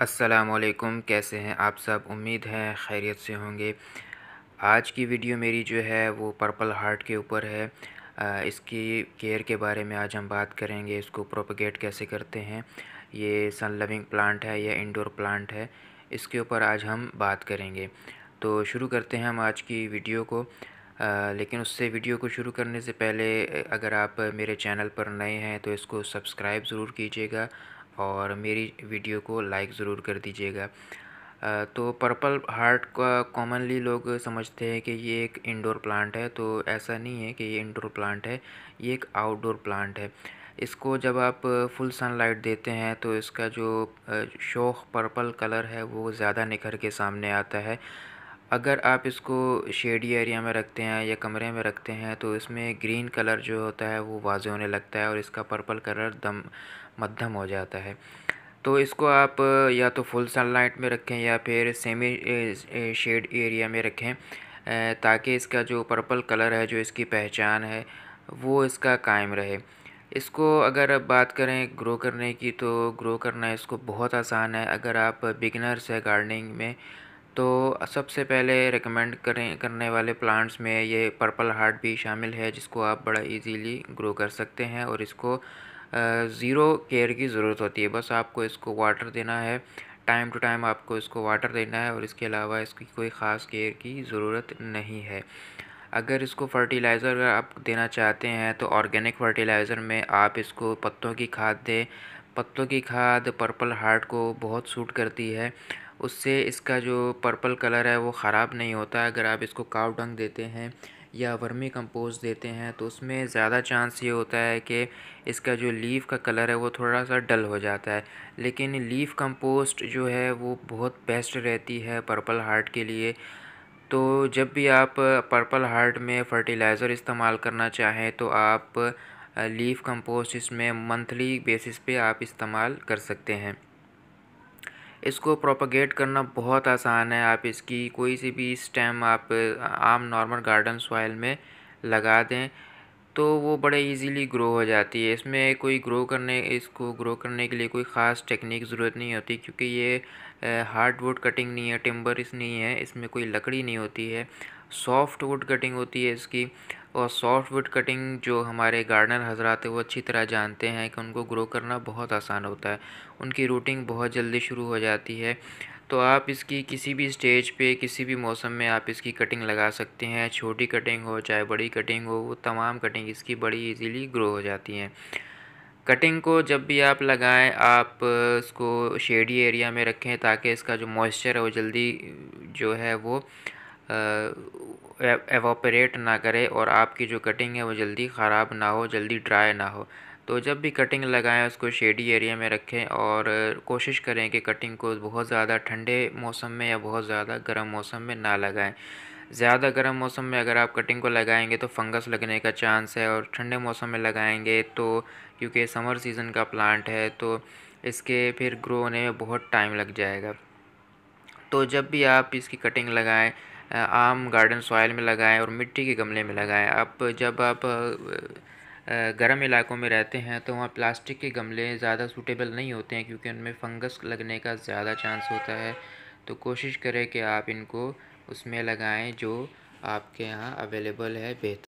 असलकुम कैसे हैं आप सब उम्मीद है खैरियत से होंगे आज की वीडियो मेरी जो है वो पर्पल हार्ट के ऊपर है इसकी केयर के बारे में आज हम बात करेंगे इसको प्रोपगेट कैसे करते हैं ये सन लविंग प्लांट है या इंडोर प्लांट है इसके ऊपर आज हम बात करेंगे तो शुरू करते हैं हम आज की वीडियो को आ, लेकिन उससे वीडियो को शुरू करने से पहले अगर आप मेरे चैनल पर नए हैं तो इसको सब्सक्राइब ज़रूर कीजिएगा और मेरी वीडियो को लाइक ज़रूर कर दीजिएगा तो पर्पल हार्ट का कॉमनली लोग समझते हैं कि ये एक इंडोर प्लांट है तो ऐसा नहीं है कि ये इंडोर प्लांट है ये एक आउटडोर प्लांट है इसको जब आप फुल सनलाइट देते हैं तो इसका जो शोख पर्पल कलर है वो ज़्यादा निखर के सामने आता है अगर आप इसको शेडी एरिया में रखते हैं या कमरे में रखते हैं तो इसमें ग्रीन कलर जो होता है वो वाजे होने लगता है और इसका पर्पल कलर दम मध्यम हो जाता है तो इसको आप या तो फुल सनलाइट में रखें या फिर सेमी शेड एरिया में रखें ताकि इसका जो पर्पल कलर है जो इसकी पहचान है वो इसका कायम रहे इसको अगर बात करें ग्रो करने की तो ग्रो करना इसको बहुत आसान है अगर आप बिगनर्स है गार्डनिंग में तो सबसे पहले रिकमेंड करें करने वाले प्लांट्स में ये पर्पल हार्ट भी शामिल है जिसको आप बड़ा इजीली ग्रो कर सकते हैं और इसको ज़ीरो केयर की ज़रूरत होती है बस आपको इसको वाटर देना है टाइम टू टाइम आपको इसको वाटर देना है और इसके अलावा इसकी कोई ख़ास केयर की ज़रूरत नहीं है अगर इसको फर्टिलाइज़र आप देना चाहते हैं तो ऑर्गेनिक फर्टिलाइज़र में आप इसको पत्तों की खाद दें पत्तों की खाद पर्पल हार्ट को बहुत सूट करती है उससे इसका जो पर्पल कलर है वो ख़राब नहीं होता अगर आप इसको काव डंग देते हैं या वर्मी कंपोस्ट देते हैं तो उसमें ज़्यादा चांस ये होता है कि इसका जो लीफ का कलर है वो थोड़ा सा डल हो जाता है लेकिन लीफ कंपोस्ट जो है वो बहुत बेस्ट रहती है पर्पल हार्ट के लिए तो जब भी आप पर्पल हार्ट में फर्टिलाइज़र इस्तेमाल करना चाहें तो आप लीफ कंपोस्ट इसमें मंथली बेसिस पे आप इस्तेमाल कर सकते हैं इसको प्रोपागेट करना बहुत आसान है आप इसकी कोई सी भी स्टेम आप आम नॉर्मल गार्डन सॉइल में लगा दें तो वो बड़े इजीली ग्रो हो जाती है इसमें कोई ग्रो करने इसको ग्रो करने के लिए कोई ख़ास टेक्निक ज़रूरत नहीं होती क्योंकि ये हार्ड वुड कटिंग नहीं है टिम्बर इस नहीं है इसमें कोई लकड़ी नहीं होती है सॉफ्ट वुड कटिंग होती है इसकी और सॉफ्ट वुड कटिंग जो हमारे गार्डनर हजरात हैं वो अच्छी तरह जानते हैं कि उनको ग्रो करना बहुत आसान होता है उनकी रूटिंग बहुत जल्दी शुरू हो जाती है तो आप इसकी किसी भी स्टेज पे किसी भी मौसम में आप इसकी कटिंग लगा सकते हैं छोटी कटिंग हो चाहे बड़ी कटिंग हो वो तमाम कटिंग इसकी बड़ी इजीली ग्रो हो जाती हैं कटिंग को जब भी आप लगाएं आप इसको शेडी एरिया में रखें ताकि इसका जो मॉइस्चर है वो जल्दी जो है वो एवोपरेट ना करे और आपकी जो कटिंग है वो जल्दी ख़राब ना हो जल्दी ड्राई ना हो तो जब भी कटिंग लगाएं उसको शेडी एरिया में रखें और कोशिश करें कि कटिंग को बहुत ज़्यादा ठंडे मौसम में या बहुत ज़्यादा गर्म मौसम में ना लगाएं ज़्यादा गर्म मौसम में अगर आप कटिंग को लगाएंगे तो फंगस लगने का चांस है और ठंडे मौसम में लगाएंगे तो क्योंकि समर सीज़न का प्लांट है तो इसके फिर ग्रो होने में बहुत टाइम लग जाएगा तो जब भी आप इसकी कटिंग लगाएं आम गार्डन सॉइल में लगाएं और मिट्टी के गमले में लगाएं आप जब आप गर्म इलाकों में रहते हैं तो वहाँ प्लास्टिक के गमले ज़्यादा सूटेबल नहीं होते हैं क्योंकि उनमें फंगस लगने का ज़्यादा चांस होता है तो कोशिश करें कि आप इनको उसमें लगाएं जो आपके यहाँ अवेलेबल है बेहतर